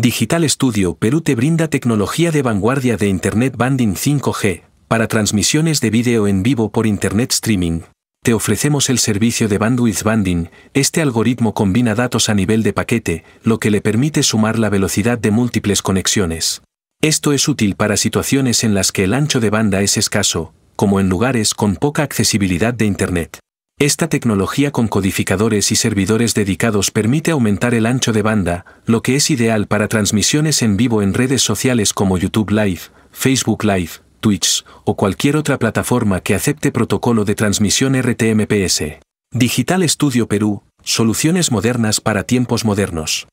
Digital Studio Perú te brinda tecnología de vanguardia de Internet Banding 5G, para transmisiones de vídeo en vivo por Internet Streaming. Te ofrecemos el servicio de Bandwidth Banding, este algoritmo combina datos a nivel de paquete, lo que le permite sumar la velocidad de múltiples conexiones. Esto es útil para situaciones en las que el ancho de banda es escaso, como en lugares con poca accesibilidad de Internet. Esta tecnología con codificadores y servidores dedicados permite aumentar el ancho de banda, lo que es ideal para transmisiones en vivo en redes sociales como YouTube Live, Facebook Live, Twitch o cualquier otra plataforma que acepte protocolo de transmisión RTMPS. Digital Studio Perú, soluciones modernas para tiempos modernos.